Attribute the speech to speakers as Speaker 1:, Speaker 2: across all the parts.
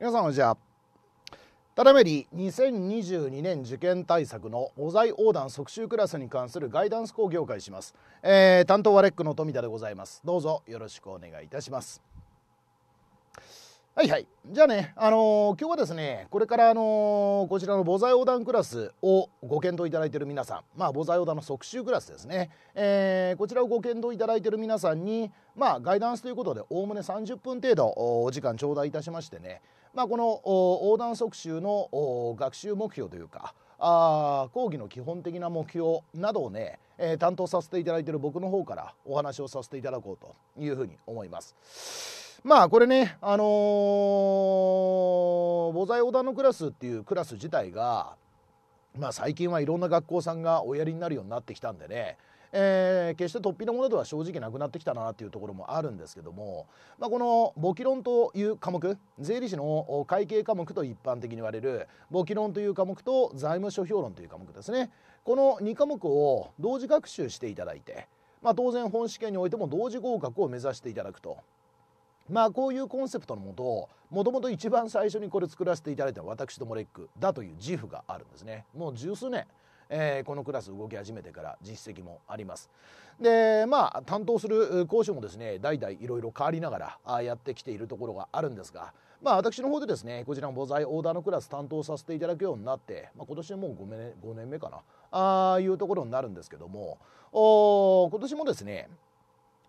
Speaker 1: 皆さんはじゃあただめり2022年受験対策のお材横断即習クラスに関するガイダンス講義を開します、えー、担当はレックの富田でございますどうぞよろしくお願いいたしますはいはいじゃあねあのー、今日はですねこれからあのー、こちらの母材横断クラスをご検討いただいている皆さんまあ母材横断の即習クラスですね、えー、こちらをご検討いただいている皆さんにまあガイダンスということでおおむね30分程度お時間頂戴いたしましてねまあ、この横断速習の学習目標というかあ講義の基本的な目標などをね、えー、担当させていただいている僕の方からお話をさせていただこうというふうに思います。まあこれね、あのー、防災横断のクラスっていうクラス自体が、まあ、最近はいろんな学校さんがおやりになるようになってきたんでねえー、決して突飛なものでは正直なくなってきたなというところもあるんですけども、まあ、この簿記論という科目税理士の会計科目と一般的に言われる簿記論という科目と財務諸表論という科目ですねこの2科目を同時学習していただいて、まあ、当然本試験においても同時合格を目指していただくと。まあこういうコンセプトのもともともと一番最初にこれ作らせていただいた私どもレックだという自負があるんですねもう十数年えー、このクラス動き始めてから実績もあります。でまあ担当する講師もですね代々いろいろ変わりながらやってきているところがあるんですが。まあ、私の方でですねこちらの母材オーダーのクラス担当させていただくようになって、まあ、今年はもう 5, 年5年目かなあいうところになるんですけどもお今年もですね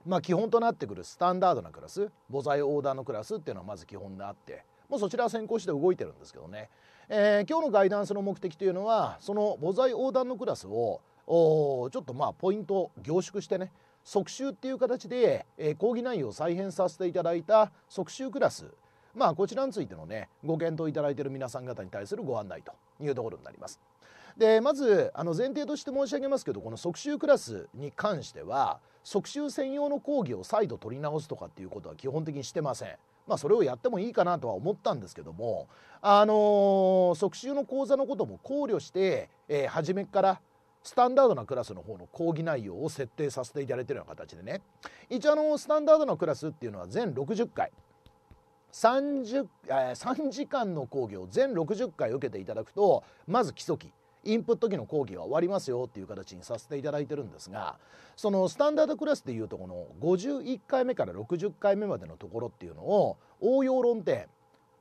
Speaker 1: まあ、基本となってくるスタンダードなクラス母材オーダーのクラスっていうのはまず基本であって、まあ、そちらは先行して動いてるんですけどねえー、今日のガイダンスの目的というのはその母材横断のクラスをおちょっとまあポイント凝縮してね即習っていう形で、えー、講義内容を再編させていただいた即習クラスまあこちらについてのねご検討いただいている皆さん方に対するご案内というところになります。でまずあの前提として申し上げますけどこの即習クラスに関しては即習専用の講義を再度取り直すとかっていうことは基本的にしてません。まあ、それをやってもいいかなとは思ったんですけども、あのー、即習の講座のことも考慮して、えー、初めからスタンダードなクラスの方の講義内容を設定させていただいているような形でね一応あのスタンダードなクラスっていうのは全60回 30, 3時間の講義を全60回受けていただくとまず基礎期インプット機の講義は終わりますよっていう形にさせていただいてるんですがそのスタンダードクラスでいうとこの51回目から60回目までのところっていうのを応用論点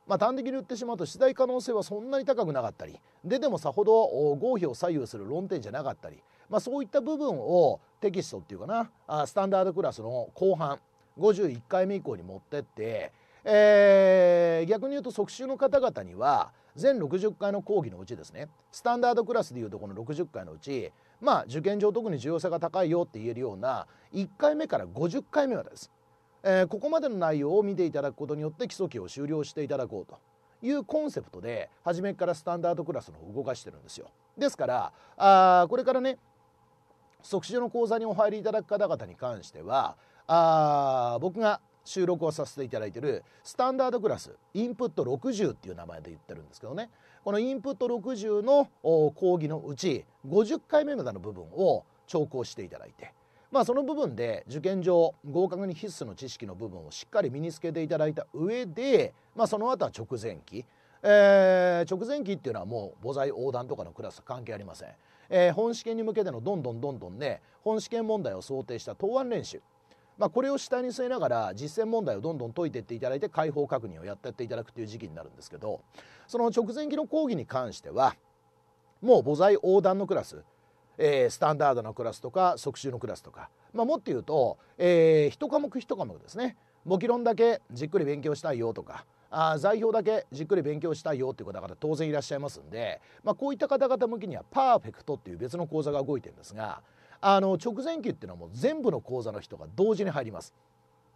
Speaker 1: まあ、端的に言ってしまうと次第可能性はそんなに高くなかったり出てもさほど合否を左右する論点じゃなかったり、まあ、そういった部分をテキストっていうかなスタンダードクラスの後半51回目以降に持ってって、えー、逆に言うと即習の方々には全60回の講義のうちですねスタンダードクラスでいうとこの60回のうちまあ受験上特に重要性が高いよって言えるような1回目から50回目までです、えー、ここまでの内容を見ていただくことによって基礎期を終了していただこうというコンセプトで初めからスタンダードクラスの動かしてるんですよですからあこれからね即死の講座にお入りいただく方々に関してはあ僕が収録をさせていただいてるスタンダードクラスインプット60っていう名前で言ってるんですけどねこのインプット60の講義のうち50回目までの部分を聴講していただいてまあその部分で受験上合格に必須の知識の部分をしっかり身につけていただいた上で、まあ、その後は直前期えー、直前期っていうのはもう母材横断とかのクラス関係ありません、えー、本試験に向けてのどんどんどんどんね本試験問題を想定した答案練習まあ、これを下に据えながら実践問題をどんどん解いていっていただいて解放確認をやってっていただくという時期になるんですけどその直前期の講義に関してはもう母材横断のクラス、えー、スタンダードのクラスとか即習のクラスとか、まあ、もっと言うと、えー、一科目一科目ですね簿記論だけじっくり勉強したいよとかあ財表だけじっくり勉強したいよっていう方々当然いらっしゃいますんで、まあ、こういった方々向けにはパーフェクトっていう別の講座が動いてるんですがあの直前期っていうのはもう全部の講座の人が同時に入ります。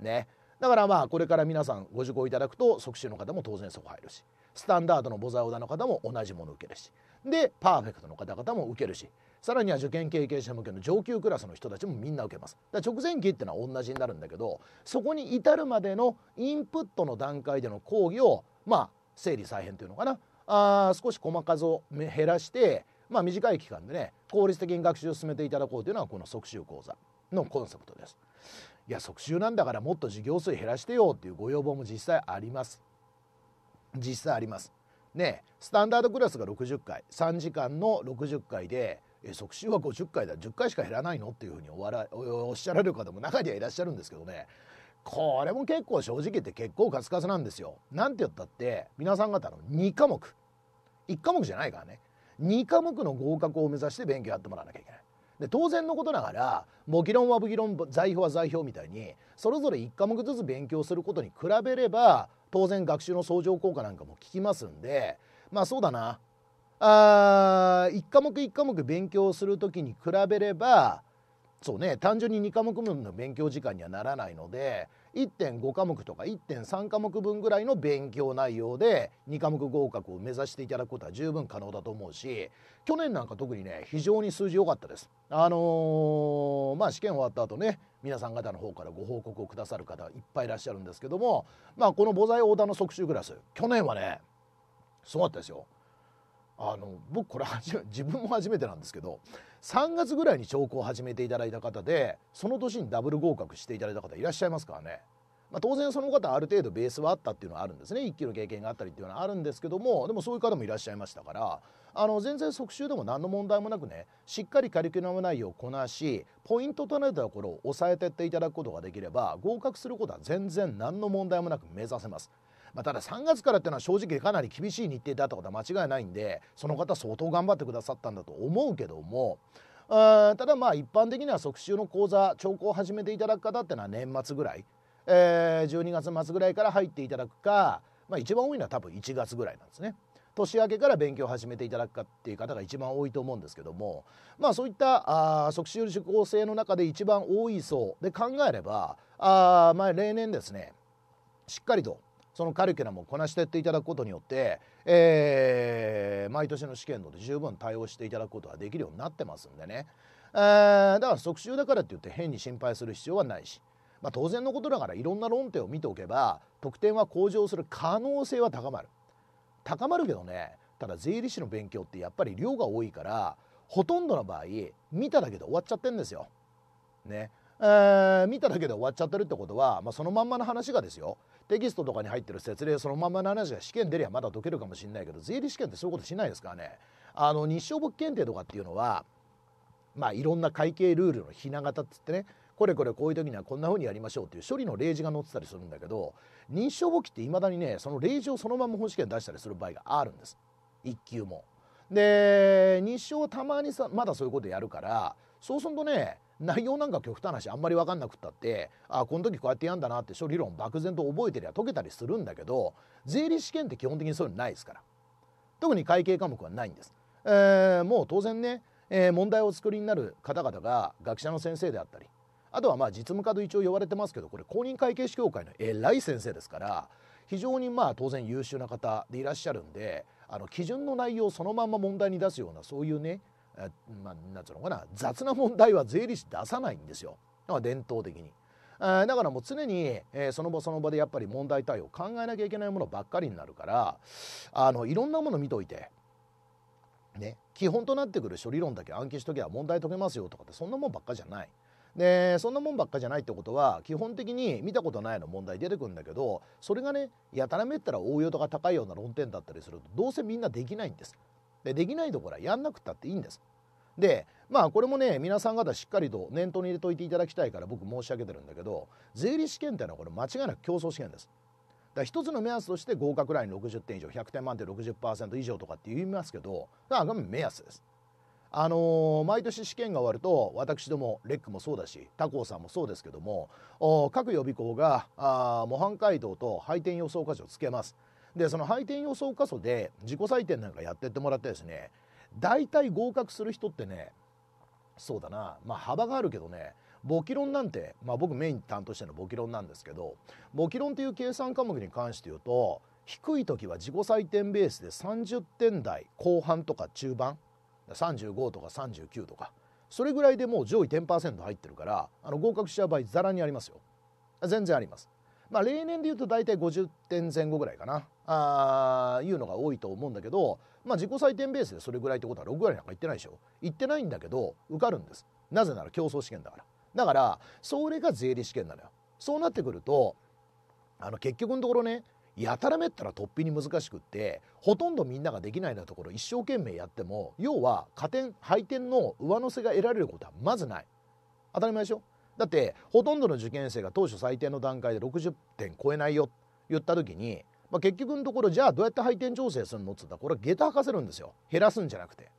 Speaker 1: ね、だからまあこれから皆さんご受講いただくと即習の方も当然そこ入るしスタンダードのボザオダの方も同じもの受けるしでパーフェクトの方々も受けるしさらには受験経験者向けの上級クラスの人たちもみんな受けますだから直前期っていうのは同じになるんだけどそこに至るまでのインプットの段階での講義をまあ整理再編というのかなあ少し細数を減らしてまあ、短い期間でね効率的に学習を進めていただこうというのがこの即習講座のコンセプトです。いや即習なんだからもっと授業数減らしてよっていうご要望も実際あります。実際あります。ねスタンダードクラスが60回3時間の60回でえ即習は50回だ10回しか減らないのっていうふうにお笑おっしゃられる方も中にはいらっしゃるんですけどねこれも結構正直言って結構カツカツなんですよ。なんて言ったって皆さん方の2科目1科目じゃないからね2科目の合格を目指して勉強やってもらわなきゃいけない。で当然のことながらもう議論は模議論財布は財布みたいにそれぞれ1科目ずつ勉強することに比べれば当然学習の相乗効果なんかも効きますんでまあそうだなあ1科目1科目勉強する時に比べればそうね単純に2科目分の勉強時間にはならないので1.5科目とか1.3科目分ぐらいの勉強内容で2科目合格を目指していただくことは十分可能だと思うし去年なんか特にね非常に数字良かったです。あのー、まあ試験終わった後ね皆さん方の方からご報告をくださる方いっぱいいらっしゃるんですけどもまあこの母材ダーの即習クラス去年はねすごかったですよ。あの僕これ 自分も初めてなんですけど3月ぐらいに聴講を始めていただいた方でその年にダブル合格していただいた方いらっしゃいますからね、まあ、当然その方ある程度ベースはあったっていうのはあるんですね1級の経験があったりっていうのはあるんですけどもでもそういう方もいらっしゃいましたからあの全然即習でも何の問題もなくねしっかりカリキュラム内容をこなしポイントとなるところを押さえてっていただくことができれば合格することは全然何の問題もなく目指せます。まあ、ただ3月からっていうのは正直かなり厳しい日程だったことは間違いないんでその方相当頑張ってくださったんだと思うけども。ただまあ一般的には即週の講座聴講を始めていただく方っていうのは年末ぐらい、えー、12月末ぐらいから入っていただくか、まあ、一番多いのは多分1月ぐらいなんですね。年明けから勉強を始めていただくかっていう方が一番多いと思うんですけどもまあそういったあ即終よ受講生の中で一番多い層で考えればあ、まあ、例年ですねしっかりとそのカリキュラムをこなしてっていただくことによって、えー、毎年の試験ので十分対応していただくことができるようになってますんでね、えー、だから即習だからって言って変に心配する必要はないし、まあ、当然のことだからいろんな論点を見ておけば得点は向上する可能性は高まる高まるけどねただ税理士の勉強ってやっぱり量が多いからほとんどの場合見ただけで終わっちゃってんですよ。ね、えー、見ただけで終わっちゃってるってことは、まあ、そのまんまの話がですよテキストとかに入ってる説明そのまんまの話が試験出りゃまだ解けるかもしれないけど税理試験ってそういうことしないですからねあの日照簿検定とかっていうのはまあいろんな会計ルールのひな形っつってねこれこれこういう時にはこんな風にやりましょうっていう処理の例示が載ってたりするんだけど認証簿記っていまだにねその例示をそのまま本試験出したりする場合があるんです1級も。で認証はたまにさまだそういうことやるからそうするとね内容なんか極端なしあんまり分かんなくったってあこの時こうやってやんだなって処理論漠然と覚えてりゃ解けたりするんだけど税理士試験って基本的にそういうのないですから特に会計科目はないんです。えー、もう当然ね、えー、問題をお作りになる方々が学者の先生であったりあとはまあ実務家と一応言われてますけどこれ公認会計士協会の偉い先生ですから非常にまあ当然優秀な方でいらっしゃるんであの基準の内容をそのまま問題に出すようなそういうねえまあ、なんつうのかな雑な問題は税理士出さないんですよ伝統的に。だからもう常に、えー、その場その場でやっぱり問題対応考えなきゃいけないものばっかりになるからあのいろんなもの見といて、ね、基本となってくる処理論だけ暗記しとけば問題解けますよとかってそんなもんばっかじゃない。でそんなもんばっかじゃないってことは基本的に見たことないの問題出てくるんだけどそれがねやたらめったら応用度が高いような論点だったりするとどうせみんなできないんですでできないところはやんなくったっていいんです。でまあこれもね皆さん方しっかりと念頭に入れといていただきたいから僕申し上げてるんだけど税理試験っていうのはこれ間違いなく競争試験です。だ一つの目安として合格ライン60点以上100点満点60%以上とかって言いますけどだから目安です。あのー、毎年試験が終わると私どもレックもそうだし他校さんもそうですけども各予備校があ模範解答と配点予想箇所をつけます。でその配点予想過疎で自己採点なんかやってってもらってですね大体合格する人ってねそうだなまあ幅があるけどね簿記論なんて、まあ、僕メイン担当してるの簿記論なんですけど簿記論っていう計算科目に関して言うと低い時は自己採点ベースで30点台後半とか中盤35とか39とかそれぐらいでもう上位10%入ってるからあの合格しちゃう場合ざらにありますよ全然ありますまあ例年で言うと大体50点前後ぐらいかなあいうのが多いと思うんだけど、まあ、自己採点ベースでそれぐらいってことは6割なんか言ってないでしょ言ってないんだけど受かるんですなぜなら競争試験だからだからそれが税理試験なのよそうなってくるとあの結局のところねやたらめったら突飛に難しくってほとんどみんなができないようなところ一生懸命やっても要は加点配点の上乗せが得られることはまずない当たり前でしょだってほとんどの受験生が当初最低の段階で60点超えないよって言った時にまあ、結局のところじゃあどうやって配点調整するのっつったらこれ下駄履かせるんですよ減らすんじゃなくて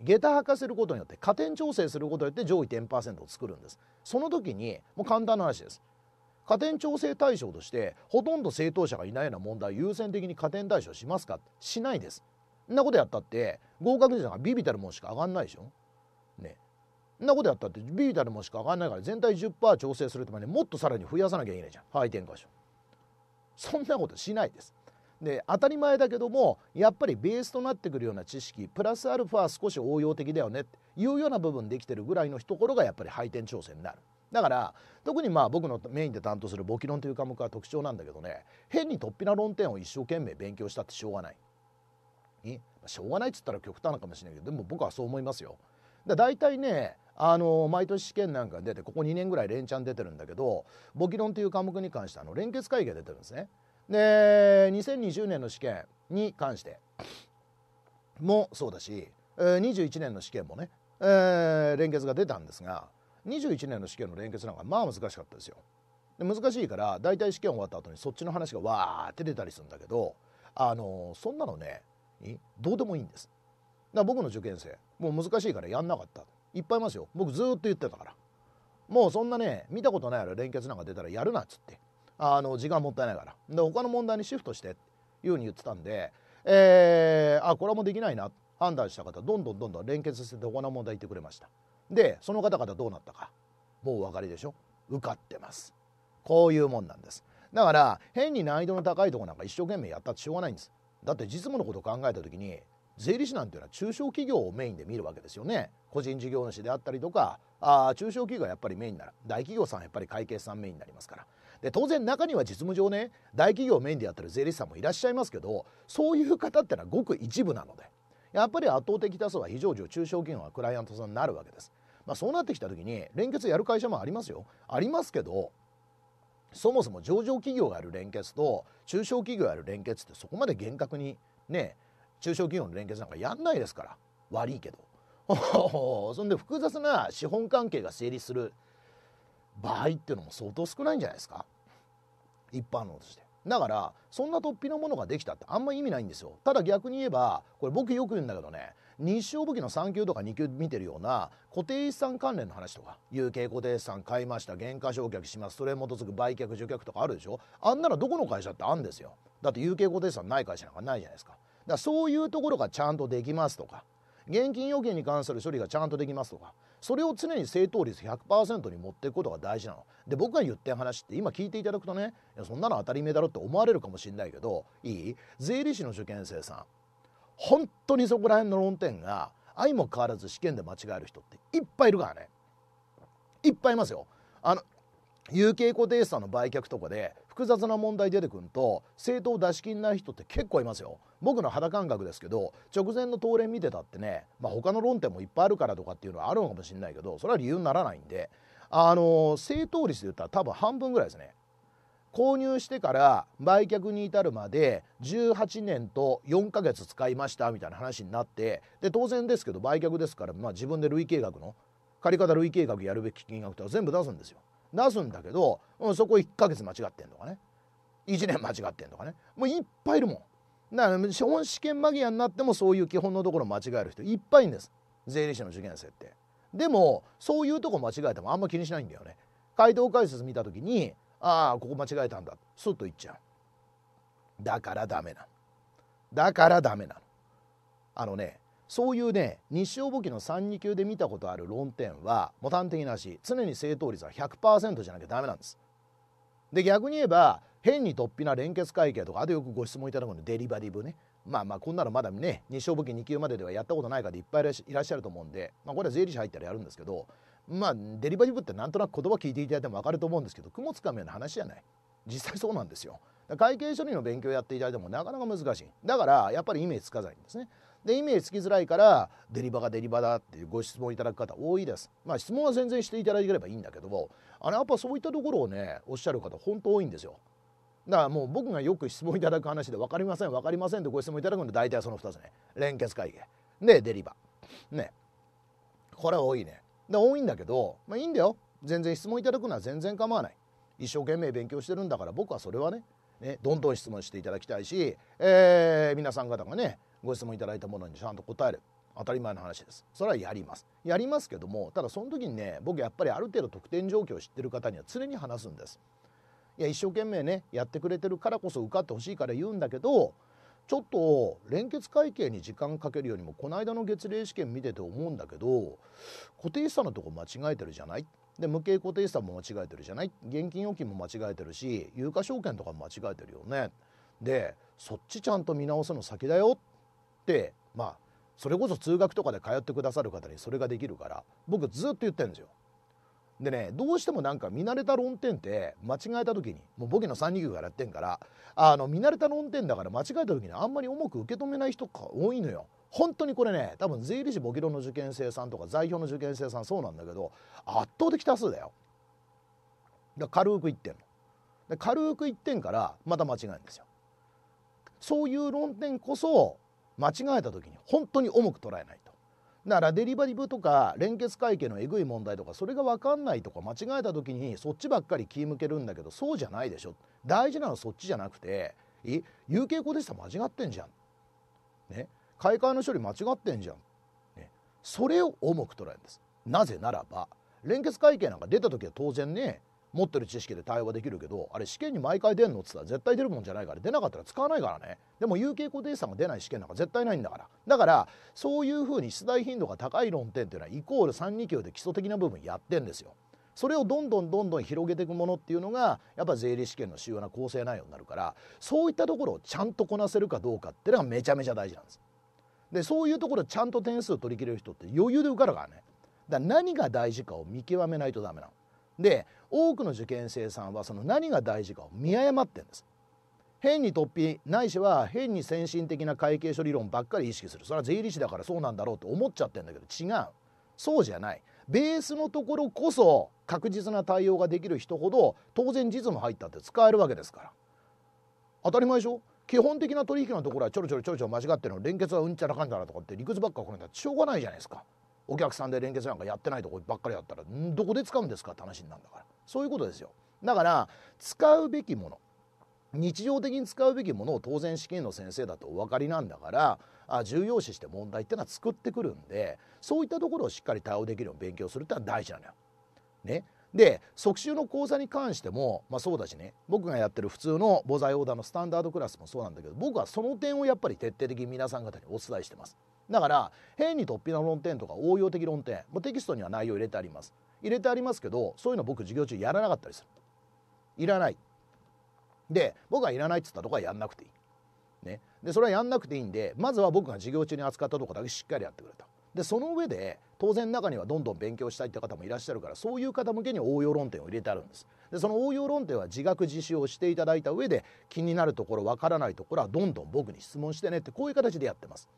Speaker 1: 下駄履かせることによって加点調整することによって上位10%を作るんですその時にもう簡単な話です加点調整対象としてほとんど正当者がいないような問題を優先的に加点対象しますかしないですんなことやったって合格率がビビたるもんしか上がんないでしょねんなことやったってビビたるもんしか上がんないから全体10%調整するためにもっとさらに増やさなきゃいけないじゃん配点箇所そんなことしないですで当たり前だけどもやっぱりベースとなってくるような知識プラスアルファ少し応用的だよねっていうような部分できてるぐらいのところがやっぱり配点調整になる。だから特にまあ僕のメインで担当する簿記論という科目は特徴なんだけどね変に突飛な論点を一生懸命勉強したってしょうがない。しょうがないっつったら極端なかもしれないけどでも僕はそう思いますよ。だ大体ねあの毎年試験なんか出てここ2年ぐらい連チャン出てるんだけど簿記論という科目に関してあの連結会議が出てるんですね。で2020年の試験に関してもそうだし21年の試験もね、えー、連結が出たんですが21年の試験の連結なんかまあ難しかったですよ。で難しいから大体試験終わった後にそっちの話がわーって出たりするんだけど、あのー、そんなのねどうでもいいんです。だから僕の受験生もう難しいからやんなかったいっぱいいますよ僕ずっと言ってたからもうそんなね見たことないあれ連結なんか出たらやるなっつってあの時間もったいないからで他の問題にシフトしていうふうに言ってたんで、えー、あこれはもうできないな判断した方どんどんどんどん連結して他の問題言ってくれましたでその方々どうなったかもうお分かりでしょ受かってますこういうもんなんですだから変に難易度の高いとこなんか一生懸命やったってしょうがないんですだって実務のことを考えた時に税理士なんていうのは中小企業をメインで見るわけですよね個人事業主であったりとかあ中小企業がやっぱりメインなら大企業さんはやっぱり会計さんメインになりますからで当然中には実務上ね大企業メインでやってる税理士さんもいらっしゃいますけどそういう方ってのはごく一部なのでやっぱり圧倒的多数は非常時中小企業がクライアントさんになるわけです。まあ、そうなってきた時に連結やる会社もありますよありますけどそもそも上場企業がやる連結と中小企業がやる連結ってそこまで厳格にね中小企業の連結なんかやんないですから悪いけど そんで複雑な資本関係が成立する場合っていうのも相当少ないんじゃないですか一般論としてだからそんな突飛なものができたってあんま意味ないんですよただ逆に言えばこれ僕よく言うんだけどね日照武器の3級とか2級見てるような固定資産関連の話とか有形固定資産買いました減価償却しますそれに基づく売却受却とかあるでしょあんならどこの会社ってあるんですよだって有形固定資産ない会社なんかないじゃないですかだからそういうところがちゃんとできますとか現金要件に関する処理がちゃんとできますとかそれを常に正答率100%に持っていくことが大事なの。で僕が言ってる話って今聞いていただくとねそんなの当たり前だろって思われるかもしれないけどいい税理士の受験生さん本当にそこら辺の論点が相も変わらず試験で間違える人っていっぱいいるからねいっぱいいますよ。あの有形固定資産の売却とかで複雑な問題出てくると政党出し切んない人って結構いますよ僕の肌感覚ですけど直前の討連見てたってね、まあ、他の論点もいっぱいあるからとかっていうのはあるのかもしれないけどそれは理由にならないんであの政党率で言ったら多分半分ぐらいですね購入してから売却に至るまで18年と4ヶ月使いましたみたいな話になってで当然ですけど売却ですから、まあ、自分で累計額の借方累計額やるべき金額とか全部出すんですよ出すんだけど、うん、そこ1ヶ月間違ってんとかね1年間違ってんとかねもういっぱいいるもんだから資本試験間際になってもそういう基本のところ間違える人いっぱいいるんです税理士の受験生ってでもそういうとこ間違えてもあんま気にしないんだよね回答解説見た時にああここ間違えたんだスッと言っちゃうだからダメなのだからダメなのあのねそういうね日尾簿記の32級で見たことある論点はもう端的なし常に正答率は100%じゃなきゃダメなんです。で逆に言えば変に突飛な連結会計とかあとよくご質問いただくのデリバティブねまあまあこんなのまだね日尾武器2級までではやったことない方いっぱいいらっしゃると思うんで、まあ、これは税理士入ったらやるんですけどまあデリバティブってなんとなく言葉聞いていただいても分かると思うんですけど雲つかむような話じゃない実際そうなんですよ会計処理の勉強やっていただいてもなかなか難しいだからやっぱりイメージつかないんですねでイメージつきづらいからデリバがデリバだっていうご質問いただく方多いですまあ質問は全然していただければいいんだけどもあのやっぱそういったところをねおっしゃる方本当多いんですよだからもう僕がよく質問いただく話で分かりません分かりませんってご質問いただくので大体その2つね連結会議でデリバねこれは多いねで多いんだけどまあいいんだよ全然質問いただくのは全然構わない一生懸命勉強してるんだから僕はそれはねねどんどん質問していただきたいし、えー、皆さん方がねご質問いただいたものにちゃんと答える当たり前の話ですそれはやりますやりますけどもただその時にね僕やっぱりある程度得点状況を知ってる方には常に話すんですいや一生懸命ねやってくれてるからこそ受かってほしいから言うんだけどちょっと連結会計に時間かけるよりもこの間の月例試験見てて思うんだけど固定資産のとこ間違えてるじゃないで無形固定資産も間違えてるじゃない現金預金も間違えてるし有価証券とかも間違えてるよねでそっちちゃんと見直すの先だよってまあそれこそ通学とかで通ってくださる方にそれができるから僕ずっと言ってるんですよ。でねどうしてもなんか見慣れた論点って間違えた時にもうボケの3人からやってんからあの見慣れた論点だから間違えた時にあんまり重く受け止めない人が多いのよ。本当にこれね多分税理士ボケロの受験生さんとか代表の受験生さんそうなんだけど圧倒的多数だよ。だ軽くってんで軽くってんからまた間違えるんですよ。そういう論点こそ間違えた時に本当に重く捉えないと。だからデリバリブとか連結会計のえぐい問題とかそれが分かんないとか間違えた時にそっちばっかり気向けるんだけどそうじゃないでしょ大事なのはそっちじゃなくてえ有形固定資産間違ってんじゃん、ね、買い替えの処理間違ってんじゃん、ね、それを重く捉えるんですなぜならば連結会計なんか出た時は当然ね持ってる知識で対話できるけどあれ試験に毎回出んのっつったら絶対出るもんじゃないから出なかったら使わないからねでも有形固定資産が出ない試験なんか絶対ないんだからだからそういうふうに出題頻度が高い論点っていうのはイコール32級で基礎的な部分やってんですよそれをどんどんどんどん広げていくものっていうのがやっぱ税理試験の主要な構成内容になるからそういったところをちゃんとこなせるかどうかっていうのがめちゃめちゃ大事なんですでそういうところちゃんと点数を取り切れる人って余裕で受かるからねだから何が大事かを見極めないとダメなので多くの受験生さんはその何が大事かを見誤ってんです。変に突飛ないしは変に先進的な会計処理論ばっかり意識するそれは税理士だからそうなんだろうと思っちゃってんだけど違うそうじゃないベースのところこそ確実な対応ができる人ほど当然実務入ったって使えるわけですから当たり前でしょ基本的な取引のところはちょろちょろちょろちょろ間違ってるの連結はうんちゃらかんちゃらとかって理屈ばっかこれだってしょうがないじゃないですかお客さんで連結なんかやってないとこばっかりやったらどこで使うんですかって話になるんだからそういうことですよだから使うべきもの日常的に使うべきものを当然試験の先生だとお分かりなんだからあ重要視して問題ってのは作ってくるんでそういったところをしっかり対応できるように勉強するってのは大事なのよ。ね、で即習の講座に関しても、まあ、そうだしね僕がやってる普通の母材オーダーのスタンダードクラスもそうなんだけど僕はその点をやっぱり徹底的に皆さん方にお伝えしてます。だから変に突飛な論点とか応用的論点もテキストには内容入れてあります入れてありますけどそういうの僕授業中やらなかったりするいらないで僕はいらないっつったとこはやんなくていい、ね、でそれはやんなくていいんでまずは僕が授業中に扱ったとこだけしっかりやってくれたでその上で当然中にはどんどん勉強したいって方もいらっしゃるからそういう方向けに応用論点を入れてあるんですでその応用論点は自学自習をしていただいた上で気になるところわからないところはどんどん僕に質問してねってこういう形でやってます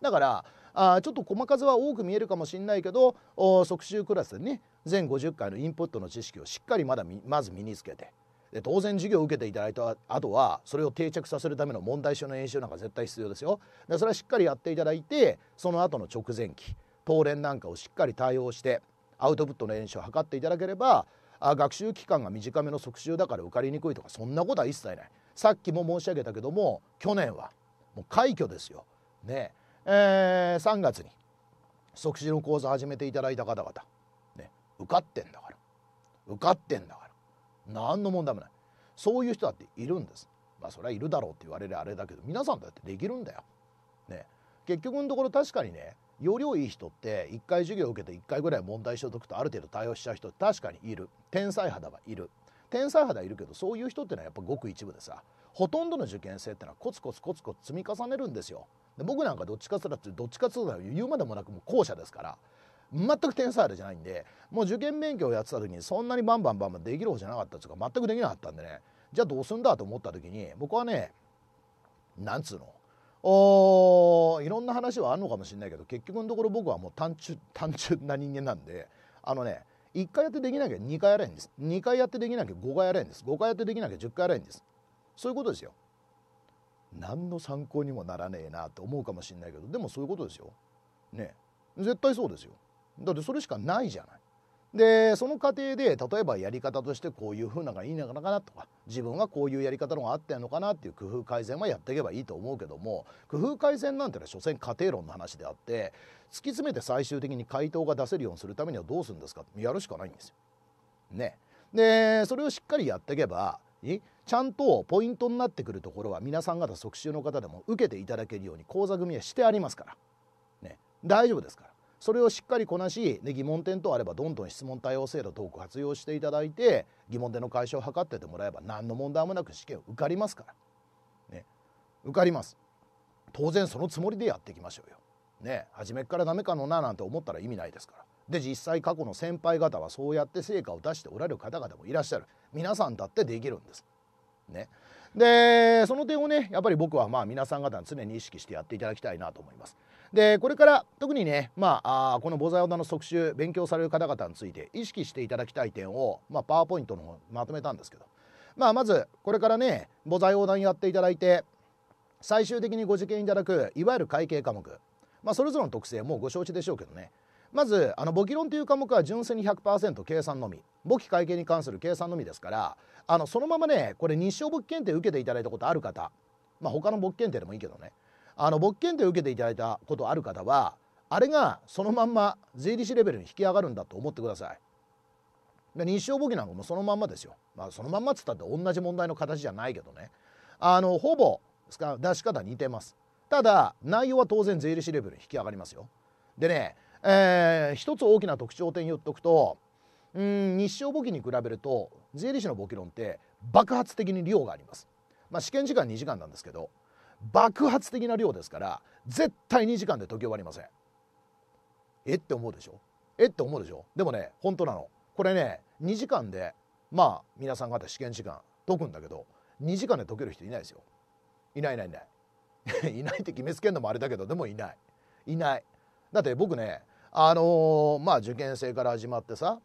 Speaker 1: だからあちょっと細数は多く見えるかもしれないけど即習クラスでね全50回のインプットの知識をしっかりまだまず身につけてで当然授業を受けていただいた後はそれを定着させるための問題集の演習なんか絶対必要ですよでそれはしっかりやっていただいてその後の直前期当連なんかをしっかり対応してアウトプットの演習を図っていただければあ学習期間が短めの即習だから受かりにくいとかそんなことは一切ないさっきも申し上げたけども去年はもう快挙ですよねええー、3月に即死の講座始めていただいた方々、ね、受かってんだから受かってんだから何の問題もないそういう人だっているんですまあそれはいるだろうって言われるあれだけど皆さんだってできるんだよ。ね、結局のところ確かにね容量いい人って1回授業を受けて1回ぐらい問題しておくとある程度対応しちゃう人確かにいる天才肌はいる天才肌いるけどそういう人ってのはやっぱごく一部でさほとんどの受験生ってのはコツコツコツコツ積み重ねるんですよ。で僕なんかどっちかつらってどっちかつら言うまでもなくもう後者ですから全く天才あれじゃないんでもう受験勉強やってた時にそんなにバンバンバンバンできる方じゃなかったというか全くできなかったんでねじゃあどうすんだと思った時に僕はねなんつうのおいろんな話はあるのかもしれないけど結局のところ僕はもう単純 単純な人間なんであのね1回やってできなきゃ2回やれんです2回やってできなきゃ5回やれんです5回やってできなきゃ10回やれんですそういうことですよ何の参考にもならねえなと思うかもしれないけどでもそういうことですよね絶対そうですよだってそれしかないじゃないでその過程で例えばやり方としてこういうふうなのがいいのかなとか自分はこういうやり方のがあってんのかなっていう工夫改善はやっていけばいいと思うけども工夫改善なんてのは所詮家庭論の話であって突き詰めて最終的に回答が出せるようにするためにはどうするんですかやるしかないんですよ。ね。でそれをしっかりやっていけばちゃんとポイントになってくるところは皆さん方即習の方でも受けていただけるように講座組はしてありますから、ね、大丈夫ですからそれをしっかりこなしね、疑問点等あればどんどん質問対応制度等を活用していただいて疑問点の解消を図っててもらえば何の問題もなく試験を受かりますから、ね、受かります当然そのつもりでやっていきましょうよ。ね、初めからダメかのななんて思ったら意味ないですからで実際過去の先輩方はそうやって成果を出しておられる方々もいらっしゃる皆さんだってできるんですねでその点をねやっぱり僕はまあ皆さん方常に意識してやっていただきたいなと思います。でこれから特にね、まあ、あこの「菩ザ横断の即習勉強される方々について意識していただきたい点を、まあ、パワーポイントの方まとめたんですけど、まあ、まずこれからね「菩ザ横断やっていただいて最終的にご受験いただくいわゆる会計科目、まあ、それぞれの特性もうご承知でしょうけどねまずあの簿記論という科目は純粋に100%計算のみ簿記会計に関する計算のみですからあのそのままねこれ日照簿記検定受けていただいたことある方まあ他の簿記検定でもいいけどねあの簿記検定受けていただいたことある方はあれがそのまんま税理士レベルに引き上がるんだと思ってください。で日照簿記なんかもそのまんまですよ。まあ、そのまんまっつったって同じ問題の形じゃないけどねあのほぼ出し方似てます。ただ内容は当然税理士レベルに引き上がりますよ。でね、えー、一つ大きな特徴点言っとくとうん日照簿記に比べると税理士の簿記論って爆発的に量があります、まあ、試験時間2時間なんですけど爆発的な量ですから絶対2時間で解き終わりませんえって思うでしょえって思うでしょでもね本当なのこれね2時間でまあ皆さん方試験時間解くんだけど2時間で解ける人いないですよいないいないいない いないって決めつけるのもあれだけどでもいないいないだって僕ねあのー、まあ受験生から始まってさ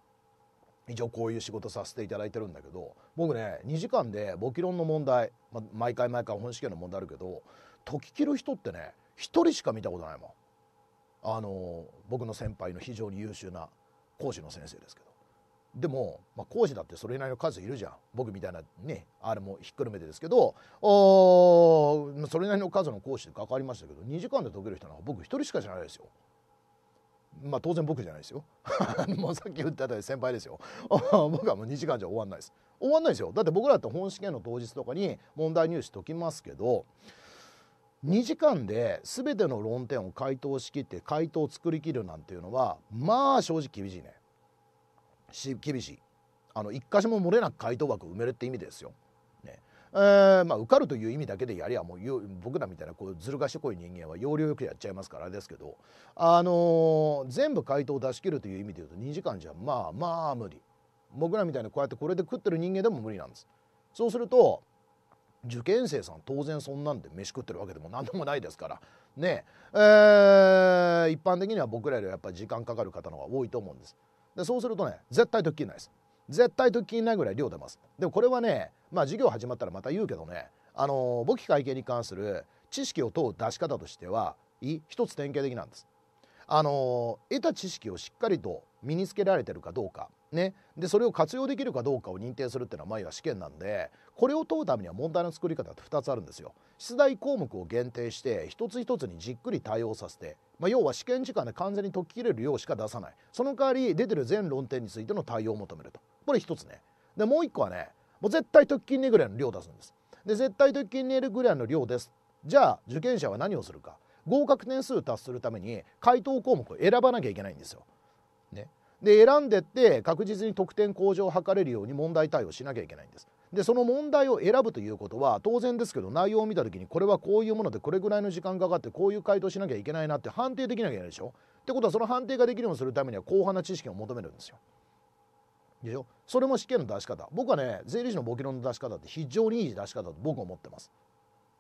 Speaker 1: 一応こういう仕事させていただいてるんだけど僕ね2時間で簿記論の問題、ま毎回毎回本試験の問題あるけど解ききる人ってね1人しか見たことないもん。あの僕の先輩の非常に優秀な講師の先生ですけどでも、まあ、講師だってそれなりの数いるじゃん僕みたいなねあれもひっくるめてですけどおそれなりの数の講師で関わりましたけど2時間で解ける人なんか僕1人しか知らないですよ。まあ、当然僕じゃないですよ もうさっき言ってた先輩ですよ 僕はもう2時間じゃ終わんないです終わんないですよだって僕らって本試験の当日とかに問題入試解きますけど2時間で全ての論点を回答しきって回答を作りきるなんていうのはまあ正直厳しいねし厳しいあの1箇所も漏れなく回答枠埋めるって意味ですよえー、まあ、受かるという意味だけでやりゃもう僕らみたいなこうずる賢い人間は要領よくやっちゃいますからあれですけど、あのー、全部回答を出し切るという意味で言うと2時間じゃまあまあ無理僕らみたいにこうやってこれで食ってる人間でも無理なんですそうすると受験生さん当然そんなんで飯食ってるわけでも何でもないですからねえー、一般的には僕らよりはやっぱり時間かかる方の方が多いと思うんですでそうするとね絶対とっきりないです絶対と金ないぐらい量出ますでもこれはねまあ授業始まったらまた言うけどねあの簿記会計に関する知識を問う出し方としては一つ典型的なんですあの得た知識をしっかりと身につけられてるかどうかね、でそれを活用できるかどうかを認定するっていうのは毎は試験なんでこれを問うためには問題の作り方って2つあるんですよ。出題項目を限定して一つ一つにじっくり対応させて、まあ、要は試験時間で完全に解ききれる量しか出さないその代わり出てる全論点についての対応を求めるとこれ一つね。でもう一個はねもう絶対解ききんぐらいの量を出すんです。で絶対解ききんぐらいの量ですじゃあ受験者は何をするか合格点数を達するために回答項目を選ばなきゃいけないんですよ。ね、で選んでって確実に得点向上を図れるように問題対応しなきゃいけないんです。でその問題を選ぶということは当然ですけど内容を見た時にこれはこういうものでこれぐらいの時間かかってこういう回答しなきゃいけないなって判定できなきゃいけないでしょってことはその判定ができるようにするためには広範な知識を求めるんですよ。でしょそれも試験の出し方僕はね税理士の簿記論の出し方って非常にいい出し方と僕は思ってます。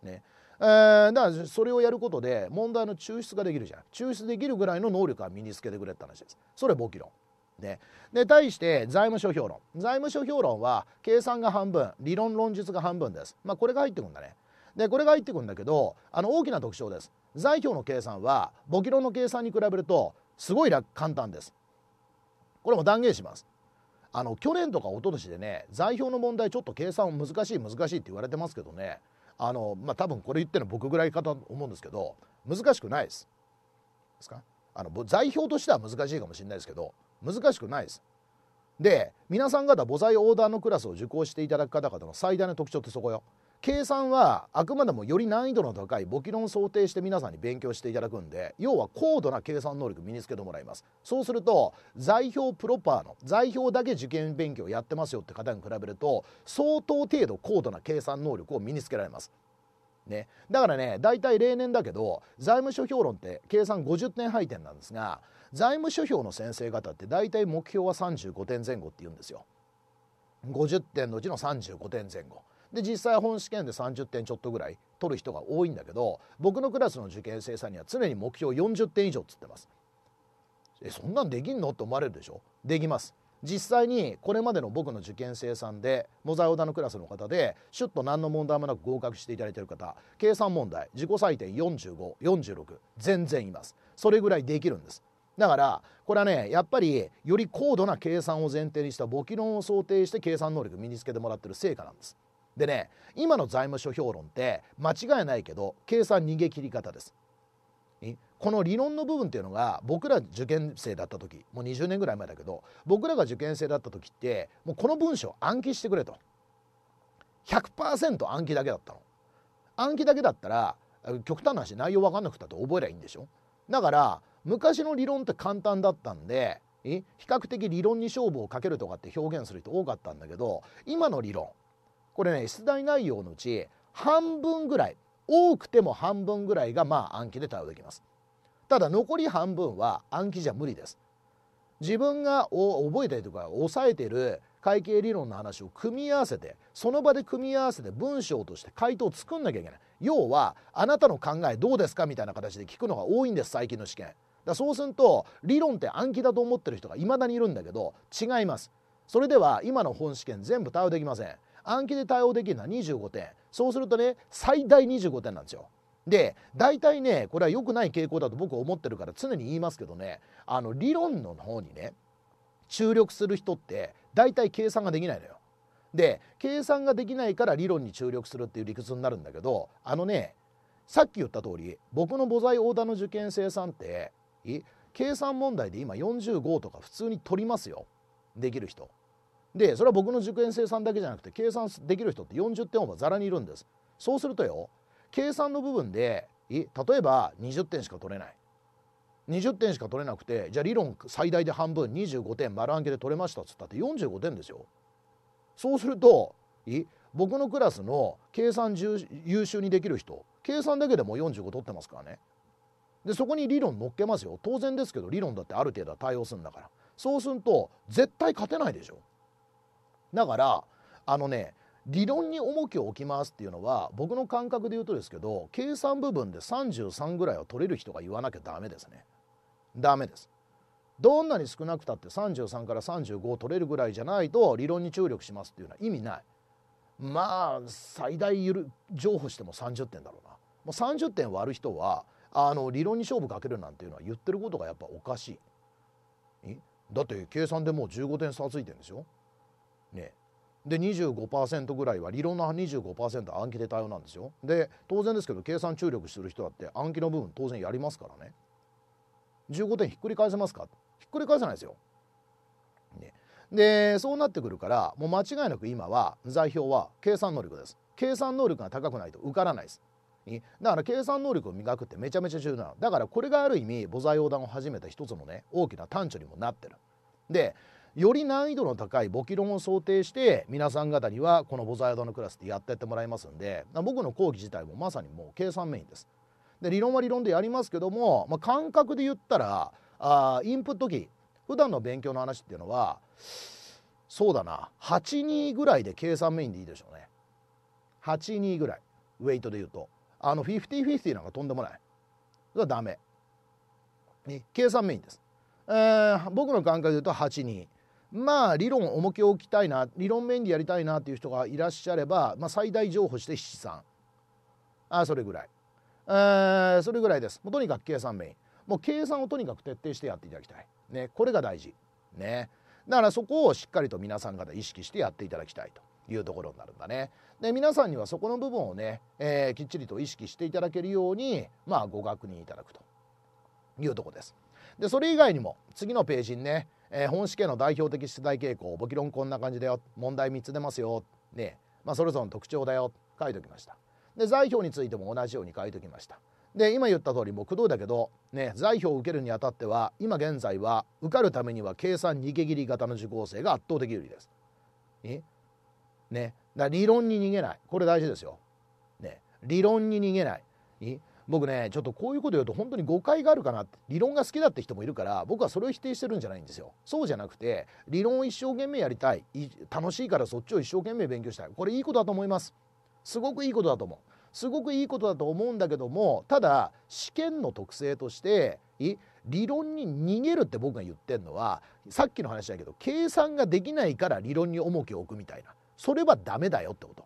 Speaker 1: ねえー、だからそれをやることで問題の抽出ができるじゃん抽出できるぐらいの能力は身につけてくれって話です。それ簿記論。でで対して財務諸評論財務諸評論は計算が半分理論論述が半分です、まあ、これが入ってくんだねでこれが入ってくんだけどあの大きな特徴です財表の計算は簿記論の計算に比べるとすごい簡単ですこれも断言しますあの去年とか一昨年でね財表の問題ちょっと計算難しい難しいって言われてますけどねあのまあ多分これ言ってるの僕ぐらいかと思うんですけど難しくないですですかあの財表としては難しいかもしれないですけど難しくないですで皆さん方母材オーダーのクラスを受講していただく方々の最大の特徴ってそこよ計算はあくまでもより難易度の高い簿記論を想定して皆さんに勉強していただくんで要は高度な計算能力身につけてもらいますそうすると座表プロパーの座表だけ受験勉強やってますよって方に比べると相当程度高度な計算能力を身につけられますね、だからね大体例年だけど財務諸評論って計算50点配点なんですが財務諸表の先生方って大体目標は35点前後って言うんですよ。50点のうちの35点前後。で実際本試験で30点ちょっとぐらい取る人が多いんだけど僕のクラスの受験生さんには常に目標40点以上っつってます。えそんなんできんのって思われるでしょできます。実際にこれまでの僕の受験生さんでモザイオダのクラスの方でシュッと何の問題もなく合格していただいている方計算問題自己採点4546全然いますそれぐらいできるんですだからこれはねやっぱりより高度な計算を前提にした簿記論を想定して計算能力身につけてもらってる成果なんです。でね今の財務諸評論って間違いないけど計算逃げ切り方です。この理論の部分っていうのが僕ら受験生だった時もう20年ぐらい前だけど僕らが受験生だった時ってもうこの文章暗記してくれと100%暗記だけだったの暗記だけだったら極端な話内容分かんなくたって覚えりゃいいんでしょだから昔の理論って簡単だったんで比較的理論に勝負をかけるとかって表現する人多かったんだけど今の理論これね出題内容のうち半分ぐらい多くても半分ぐらいがまあ暗記で対応できますただ残り半分は暗記じゃ無理です自分が覚えたりとか押さえてる会計理論の話を組み合わせてその場で組み合わせて文章として回答を作んなきゃいけない要はあなたの考えどうですかみたいな形で聞くのが多いんです最近の試験だそうすると理論って暗記だと思ってる人がいまだにいるんだけど違いますそれでは今の本試験全部対応できません暗記で対応できるのは25点そうするとね最大25点なんですよで大体ねこれは良くない傾向だと僕は思ってるから常に言いますけどねあの理論の方にね注力する人って大体計算ができないのよで計算ができないから理論に注力するっていう理屈になるんだけどあのねさっき言った通り僕の母材オーダーの受験生さんって計算問題で今45とか普通に取りますよできる人でそれは僕の受験生さんだけじゃなくて計算できる人って40点オーバーざらにいるんですそうするとよ計算の部分で例えば20点しか取れない20点しか取れなくてじゃあ理論最大で半分25点丸暗記で取れましたっつったって45点ですよそうすると僕のクラスの計算優秀にできる人計算だけでも45取ってますからねでそこに理論乗っけますよ当然ですけど理論だってある程度は対応するんだからそうすると絶対勝てないでしょだからあのね理論に重きを置きますっていうのは僕の感覚で言うとですけど計算部分で33ぐらいは取れる人が言わなきゃダメですねダメですどんなに少なくたって33から35取れるぐらいじゃないと理論に注力しますっていうのは意味ないまあ最大譲歩しても30点だろうなもう30点割る人はあの理論に勝負かけるなんていうのは言ってることがやっぱおかしいだって計算でもう15点差ついてるんですよ。ねで25%ぐらいは理論の25%暗記で対応なんですよ。で当然ですけど計算注力する人だって暗記の部分当然やりますからね。15点ひっくり返せますかひっくり返せないですよ。ね、でそうなってくるからもう間違いなく今は座標は計算能力です。計算能力が高くないと受からないです。だから計算能力を磨くってめちゃめちゃ重要なだからこれがある意味母材横断を始めた一つのね大きな端緒にもなってる。でより難易度の高い簿記論を想定して皆さん方にはこの母材横断のクラスでやってってもらいますんで僕の講義自体もまさにもう計算メインです。で理論は理論でやりますけども、まあ、感覚で言ったらあインプット機普段の勉強の話っていうのはそうだな82ぐらいで計算メインでいいでしょうね。82ぐらいウェイトで言うと。あのフフフィィティフティなんかとんでもないそれはダメ、ね、計算メインです、えー、僕の感覚で言うと82まあ理論重きを置きたいな理論面でやりたいなっていう人がいらっしゃれば、まあ、最大譲歩して73あそれぐらい、えー、それぐらいですもうとにかく計算メインもう計算をとにかく徹底してやっていただきたい、ね、これが大事ねだからそこをしっかりと皆さん方意識してやっていただきたいというところになるんだねで皆さんにはそこの部分をね、えー、きっちりと意識していただけるように、まあ、ご確認いただくというとこです。でそれ以外にも次のページにね、えー、本試験の代表的出題傾向簿記論こんな感じだよ問題3つ出ますよ、ねまあ、それぞれの特徴だよ書いておきました。で材表についても同じように書いておきました。で今言った通り目標だけど、ね、材表を受けるにあたっては今現在は受かるためには計算逃げ切り型の受講生が圧倒的有利です。ね、だ理論に逃げないこれ大事ですよ。ね、理論に逃げない。僕ねちょっとこういうこと言うと本当に誤解があるかなって理論が好きだって人もいるから僕はそれを否定してるんじゃないんですよそうじゃなくて理論を一生懸命やりたい楽しいからそっちを一生懸命勉強したいこれいいことだと思いますすごくいいことだと思うすごくいいことだと思うんだけどもただ試験の特性として理論に逃げるって僕が言ってるのはさっきの話だけど計算ができないから理論に重きを置くみたいなそれはダメだよってこと。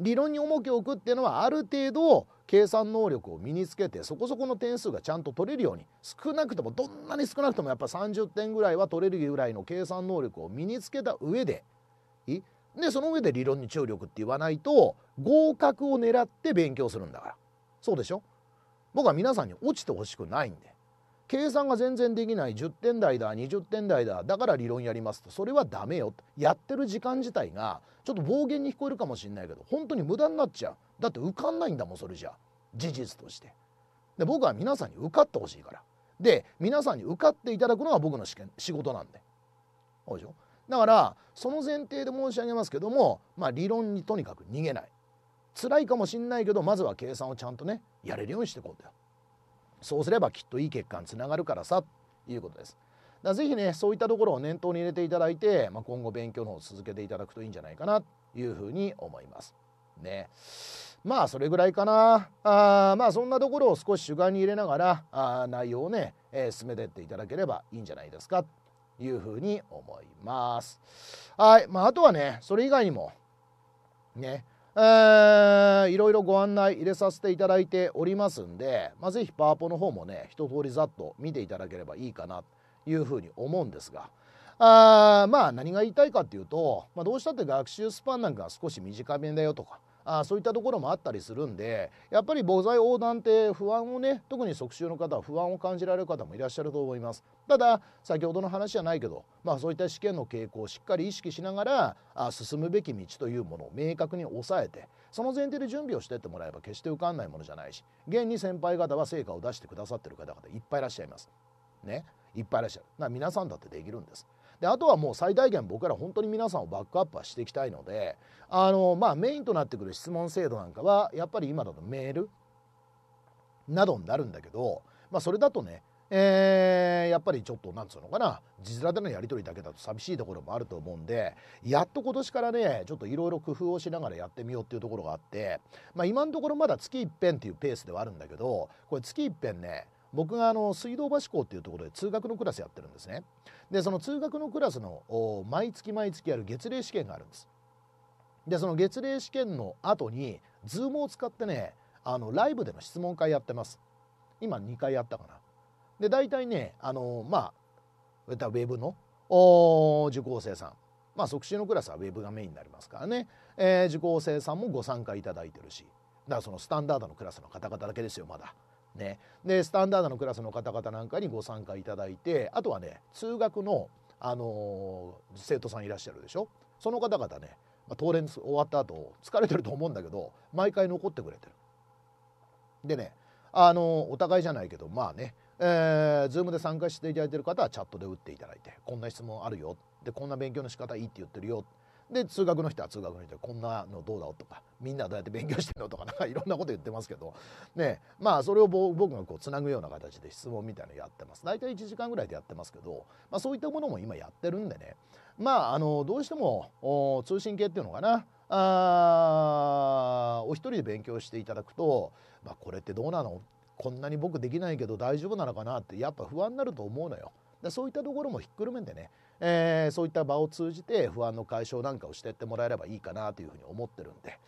Speaker 1: 理論に重きを置くっていうのはある程度計算能力を身につけてそこそこの点数がちゃんと取れるように少なくともどんなに少なくともやっぱ30点ぐらいは取れるぐらいの計算能力を身につけた上ででその上で理論に注力って言わないと合格を狙って勉強するんだからそうでしょ僕は皆さんに落ちてほしくないんで計算が全然できない10点台だ20点台だだから理論やりますとそれはダメよやってる時間自体がちょっと暴言に聞こえるかもしれないけど本当に無駄になっちゃうだって受かんないんだもんそれじゃ事実としてで僕は皆さんに受かってほしいからで皆さんに受かっていただくのが僕の試験仕事なんでそうでしょだからその前提で申し上げますけども、まあ、理論にとにかく逃げない辛いかもしんないけどまずは計算をちゃんとねやれるようにしていこうとよそうすればきっといい結果につながるからさということです。だぜひねそういったところを念頭に入れていただいて、まあ、今後勉強の方を続けていただくといいんじゃないかなというふうに思います。ねまあそれぐらいかなあまあそんなところを少し主眼に入れながらあ内容をね、えー、進めていっていただければいいんじゃないですかというふうに思います。はい、まあ、あとはねそれ以外にもねえー、いろいろご案内入れさせていただいておりますんで、まあ、ぜひパワポの方もね一通りざっと見ていただければいいかなというふうに思うんですがあまあ何が言いたいかっていうと、まあ、どうしたって学習スパンなんか少し短めだよとかあそういったところもあったりするんでやっぱり母材横断って不安をね特に即習の方は不安を感じられる方もいらっしゃると思いますただ先ほどの話じゃないけど、まあ、そういった試験の傾向をしっかり意識しながらあ進むべき道というものを明確に抑えてその前提で準備をしてってもらえば決して受かんないものじゃないし現に先輩方は成果を出してくださってる方々いっぱいいらっしゃいますねいっぱいいらっしゃる皆さんだってできるんですであとはもう最大限僕ら本当に皆さんをバックアップはしていきたいのであの、まあ、メインとなってくる質問制度なんかはやっぱり今だとメールなどになるんだけど、まあ、それだとねえー、やっぱりちょっとなんつうのかな字面でのやり取りだけだと寂しいところもあると思うんでやっと今年からねちょっといろいろ工夫をしながらやってみようっていうところがあって、まあ、今のところまだ月いっぺんっていうペースではあるんだけどこれ月いっぺんね僕があの水道橋校っていうところで通学のクラスやってるんですねでその通学のクラスの毎月毎月ある月例試験があるんですでその月例試験の後に Zoom を使ってねあのライブでの質問会やってます今2回やったかなで大体ねあのまあウェブの受講生さんまあ即死のクラスはウェブがメインになりますからね、えー、受講生さんもご参加いただいてるしだからそのスタンダードのクラスの方々だけですよまだね、でスタンダードのクラスの方々なんかにご参加いただいてあとはね通学の、あのー、生徒さんいらっしゃるでしょその方々ね、まあ、当連終わった後疲れてると思うんだけど毎回残ってくれてる。でね、あのー、お互いじゃないけどまあねえー、Zoom で参加していただいてる方はチャットで打っていただいてこんな質問あるよでこんな勉強の仕方いいって言ってるよで通学の人は通学の人こんなのどうだとかみんなどうやって勉強してんのとか なんかいろんなこと言ってますけど、ね、まあそれを僕がこうつなぐような形で質問みたいなのやってます大体1時間ぐらいでやってますけど、まあ、そういったものも今やってるんでねまああのどうしても通信系っていうのかなあお一人で勉強していただくと、まあ、これってどうなのこんなに僕できないけど大丈夫なのかなってやっぱ不安になると思うのよ。そういったところもひっくるめてねえー、そういった場を通じて不安の解消なんかをしてってもらえればいいかなというふうに思ってるんで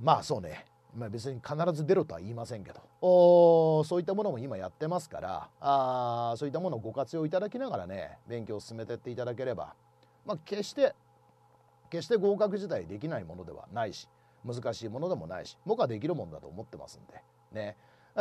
Speaker 1: まあそうねまあ、別に必ず出ろとは言いませんけどおそういったものも今やってますからあそういったものをご活用いただきながらね勉強を進めてっていただければ、まあ、決して決して合格自体できないものではないし難しいものでもないし僕はできるもんだと思ってますんでね、え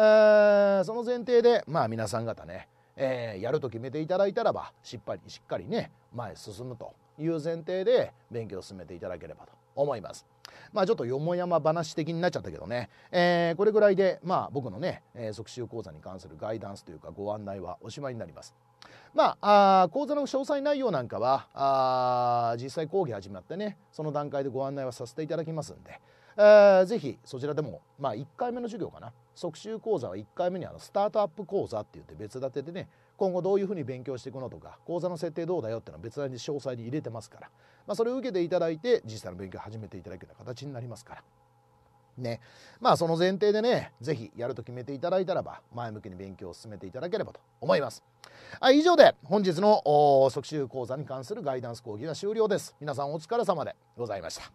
Speaker 1: ー、その前提でまあ皆さん方ねえー、やると決めていただいたらばしっかりしっかりね前進むという前提で勉強を進めていただければと思います。まあちょっとよもやま話的になっちゃったけどね、えー、これぐらいで、まあ、僕のね、えー、即習講座に関するガイダンスというかご案内はおしまいになります。まあ、あ講座の詳細内容なんかはあ実際講義始まってねその段階でご案内はさせていただきますんで、えー、ぜひそちらでも、まあ、1回目の授業かな即習講座は1回目にあのスタートアップ講座って言って別立てでね今後どういうふうに勉強していくのとか講座の設定どうだよっていうのは別に詳細に入れてますから、まあ、それを受けていただいて実際の勉強を始めていただくような形になりますから。ね、まあその前提でね是非やると決めていただいたらば前向きに勉強を進めていただければと思います。はい、以上で本日の即習講座に関するガイダンス講義は終了です。皆さんお疲れ様でございました。